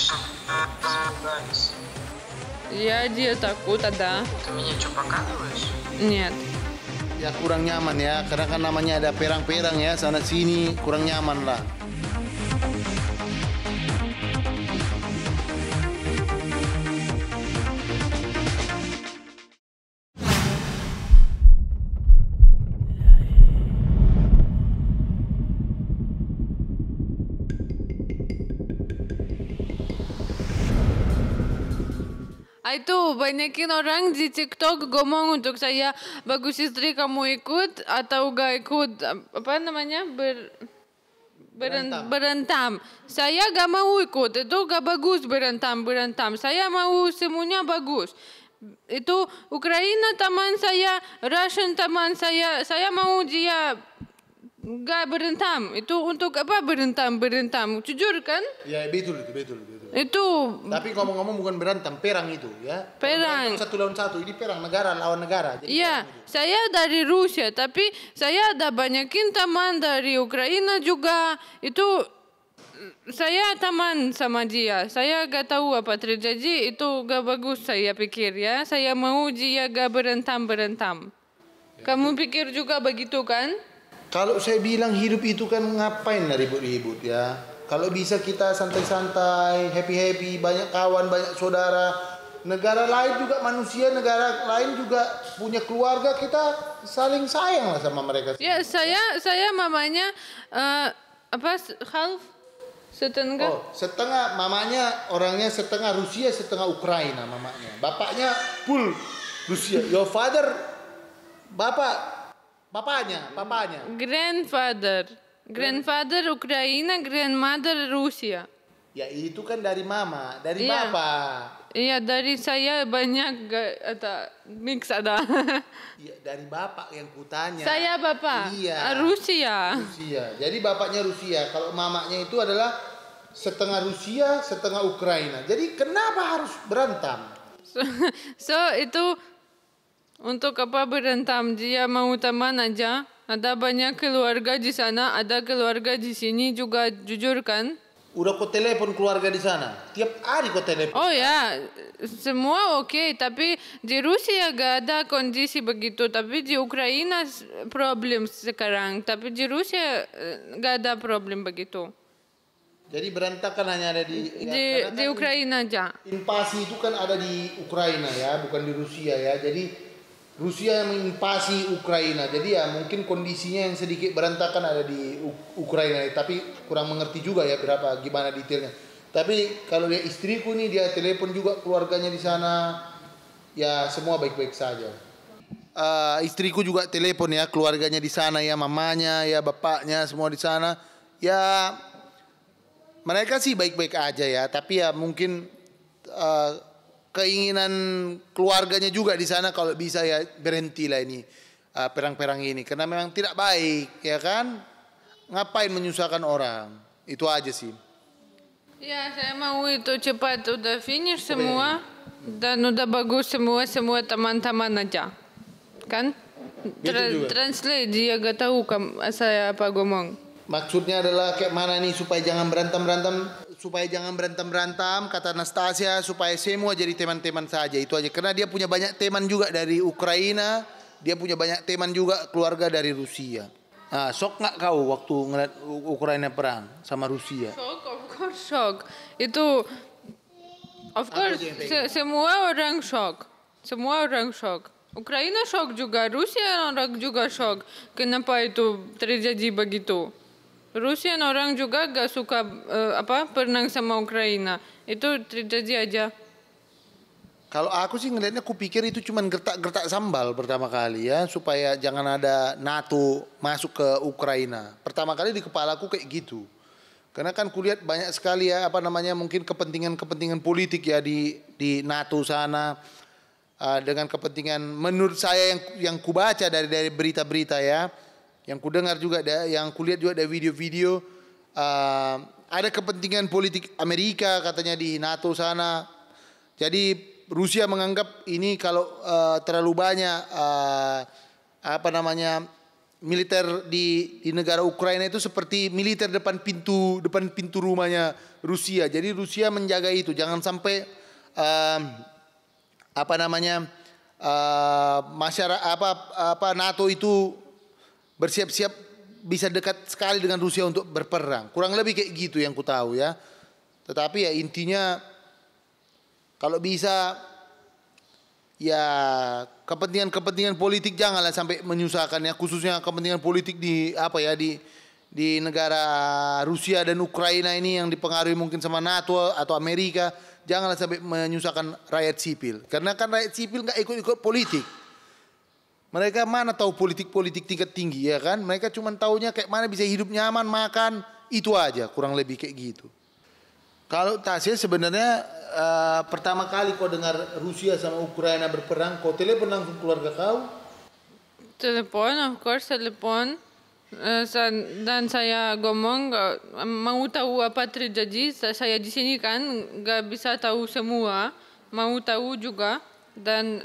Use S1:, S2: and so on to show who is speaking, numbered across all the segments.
S1: испугались.
S2: Я одета куда, да. Ты
S1: меня что, показываешь?
S2: Нет. Ya kurang nyaman ya, karena kan namanya ada perang-perang ya sana sini kurang nyaman lah.
S1: ಆಯಿತು ಬೈನಕಿ ನಾವು ರಂಗ್ ಜಿ ಚಿಕ್ಟೋಕ್ ಗೊಮೋಂಗ್ ಉಂಟು ಸಯ್ಯ ಬಗು ಸಿಸ್ತ್ರಿ ಕಮ್ಮು ಇಕೂತ್ ಆತವುಗ ಇಕೂತ್ ಪಂದ ಮನ್ಯ ಬಿರ್ berentam. Saya gak mau ikut. Itu gak bagus berentam berentam. Saya mau semuanya bagus. Itu Ukraina teman saya, Russian teman saya. Saya mau dia Gak berentam. Itu untuk apa berentam? Berentam. Jujur kan?
S2: Ya betul itu, betul betul. Itu. Tapi ngomong-ngomong bukan berantem, perang itu ya. Perang. satu lawan satu. Ini perang negara lawan negara. Iya.
S1: Saya dari Rusia, tapi saya ada banyakin teman dari Ukraina juga. Itu saya teman sama dia. Saya gak tahu apa terjadi. Itu gak bagus saya pikir ya. Saya mau dia gak berentam berentam. Ya, Kamu pikir juga begitu kan?
S2: Kalau saya bilang hidup itu kan ngapain lah ribut-ribut ya. Kalau bisa kita santai-santai, happy-happy, banyak kawan, banyak saudara. Negara lain juga manusia, negara lain juga punya keluarga kita saling sayang lah sama mereka.
S1: Ya saya saya mamanya uh, apa half setengah. Oh
S2: setengah mamanya orangnya setengah Rusia setengah Ukraina mamanya. Bapaknya full Rusia. Your father bapak Bapaknya, bapaknya.
S1: Grandfather. Grandfather Ukraina, grandmother Rusia.
S2: Ya itu kan dari mama, dari ya. bapak.
S1: Iya dari saya banyak ada mix ada.
S2: Iya dari bapak yang kutanya. Saya
S1: bapak. Iya. Ah,
S2: Rusia. Rusia. Jadi bapaknya Rusia. Kalau mamanya itu adalah setengah Rusia, setengah Ukraina. Jadi kenapa harus berantem? So, so
S1: itu untuk apa berentam? Dia mau teman aja. Ada banyak keluarga di sana, ada keluarga di sini juga jujur kan?
S2: Udah kau telepon keluarga di sana? Tiap hari kau telepon?
S1: Oh ya, semua oke. Okay. Tapi di Rusia gak ada kondisi begitu. Tapi di Ukraina problem sekarang. Tapi di Rusia eh, gak ada problem begitu.
S2: Jadi berantakan hanya ada di ya,
S1: di, di kan Ukraina aja.
S2: Invasi itu kan ada di Ukraina ya, bukan di Rusia ya. Jadi Rusia yang menginvasi Ukraina. Jadi ya mungkin kondisinya yang sedikit berantakan ada di Ukraina, tapi kurang mengerti juga ya berapa gimana detailnya. Tapi kalau dia istriku nih dia telepon juga keluarganya di sana. Ya semua baik-baik saja. Uh, istriku juga telepon ya keluarganya di sana ya mamanya ya bapaknya semua di sana. Ya mereka sih baik-baik aja ya, tapi ya mungkin uh, keinginan keluarganya juga di sana kalau bisa ya berhentilah ini perang ah, perang-perang ini karena memang tidak baik ya kan ngapain menyusahkan orang itu aja sih
S1: ya saya mau itu cepat udah finish semua dan udah bagus semua semua teman-teman aja kan gitu Tra translate dia gak tahu
S2: kan saya apa ngomong maksudnya adalah kayak mana nih supaya jangan berantem berantem supaya jangan berantem-berantem kata Anastasia supaya semua jadi teman-teman saja itu aja karena dia punya banyak teman juga dari Ukraina dia punya banyak teman juga keluarga dari Rusia nah, sok nggak kau waktu ngeliat Ukraina perang sama Rusia
S1: sok of course sok itu of course se gitu? semua orang shock semua orang shock Ukraina shock juga Rusia orang juga shock kenapa itu terjadi begitu Rusia orang juga gak suka uh, apa perang sama Ukraina. Itu terjadi aja.
S2: Kalau aku sih ngelihatnya aku pikir itu cuman gertak-gertak sambal pertama kali ya supaya jangan ada NATO masuk ke Ukraina. Pertama kali di kepala aku kayak gitu. Karena kan kulihat banyak sekali ya apa namanya mungkin kepentingan-kepentingan politik ya di di NATO sana uh, dengan kepentingan menurut saya yang yang kubaca dari dari berita-berita ya yang kudengar juga ada, yang kulihat juga ada video-video uh, ada kepentingan politik Amerika katanya di NATO sana. Jadi Rusia menganggap ini kalau uh, terlalu banyak uh, apa namanya militer di di negara Ukraina itu seperti militer depan pintu depan pintu rumahnya Rusia. Jadi Rusia menjaga itu jangan sampai uh, apa namanya uh, masyarakat apa apa NATO itu bersiap-siap bisa dekat sekali dengan Rusia untuk berperang. Kurang lebih kayak gitu yang ku tahu ya. Tetapi ya intinya kalau bisa ya kepentingan-kepentingan politik janganlah sampai menyusahkan ya khususnya kepentingan politik di apa ya di di negara Rusia dan Ukraina ini yang dipengaruhi mungkin sama NATO atau Amerika janganlah sampai menyusahkan rakyat sipil karena kan rakyat sipil nggak ikut-ikut politik mereka mana tahu politik-politik tingkat tinggi ya kan? Mereka cuma tahunya kayak mana bisa hidup nyaman, makan, itu aja kurang lebih kayak gitu. Kalau Tasya sebenarnya uh, pertama kali kau dengar Rusia sama Ukraina berperang, kau telepon langsung keluarga kau?
S1: Telepon, of course telepon. Uh, dan saya ngomong uh, mau tahu apa terjadi. Saya di sini kan gak bisa tahu semua, mau tahu juga dan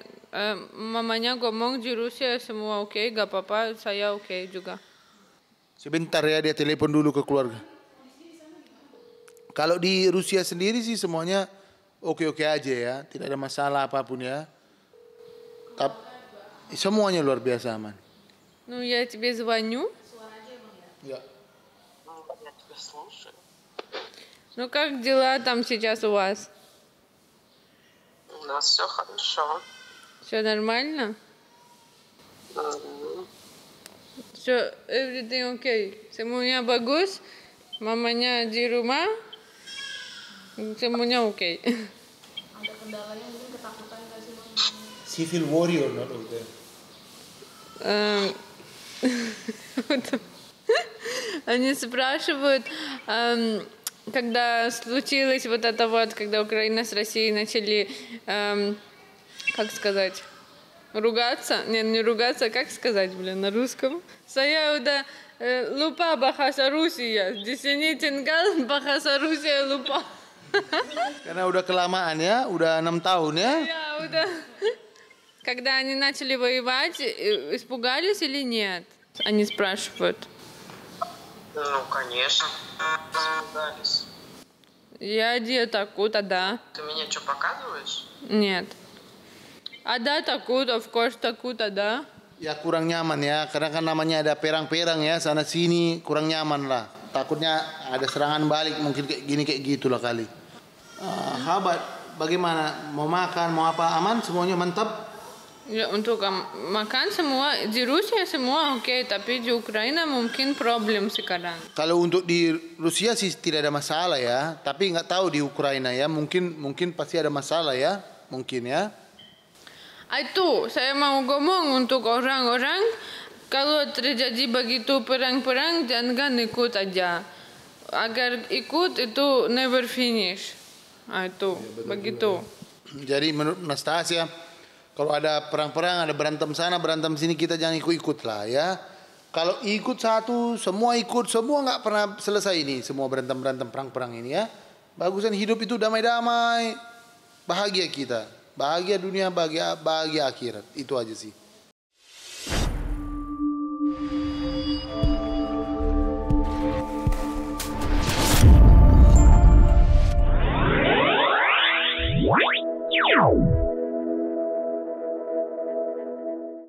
S1: mamanya ngomong di Rusia semua oke, okay, gak apa-apa, saya oke okay juga.
S2: Sebentar ya dia telepon dulu ke keluarga. Kalau di Rusia sendiri sih semuanya oke-oke aja ya, tidak ada masalah apapun ya. Tapi semuanya luar biasa aman.
S1: Ну я тебе звоню. Ну как дела там сейчас у вас? У нас все хорошо. Все нормально? Ага. So everything okay. Semuanya bagus. Mamanya di rumah. Semuanya okay. Ada
S2: kendalanya mungkin ketakutan gak sih mama? Civil warrior not udah.
S1: Um, Они спрашивают, эм, когда случилось вот это вот, когда Украина с Россией начали эм, как сказать, ругаться, нет, не ругаться, а как сказать, блин, на русском? Саяуда э, лупа бахаса Rusia, di sini tinggal bahasa Rusia lupa.
S2: Karena udah kelamaan ya, udah enam tahun ya.
S1: Iya, udah. Когда они начали воевать, э, испугались или нет? Они спрашивают.
S2: Ну, конечно, испугались.
S1: Я одею такую да. Ты меня что, показываешь? Нет. Ada takut, of course takut ada.
S2: Ya kurang nyaman ya, karena kan namanya ada perang-perang ya sana sini kurang nyaman lah. Takutnya ada serangan balik mungkin kayak gini kayak gitulah kali. Uh, habat, bagaimana mau makan mau apa aman semuanya mantap?
S1: Ya, untuk makan semua di Rusia semua oke, okay, tapi di Ukraina mungkin problem sekarang.
S2: Kalau untuk di Rusia sih tidak ada masalah ya, tapi nggak tahu di Ukraina ya, mungkin mungkin pasti ada masalah ya, mungkin ya.
S1: Ah, itu saya mau ngomong untuk orang-orang kalau terjadi begitu perang-perang jangan ikut aja. Agar ikut itu never finish.
S2: Ah, itu iya, ya, begitu. Jadi menurut Nastasia kalau ada perang-perang, ada berantem sana, berantem sini kita jangan ikut-ikut lah ya. Kalau ikut satu, semua ikut, semua nggak pernah selesai ini, semua berantem-berantem perang-perang ini ya. Bagusan hidup itu damai-damai, bahagia kita. Bahagia dunia, bahagia bahagia akhirat. Itu aja sih.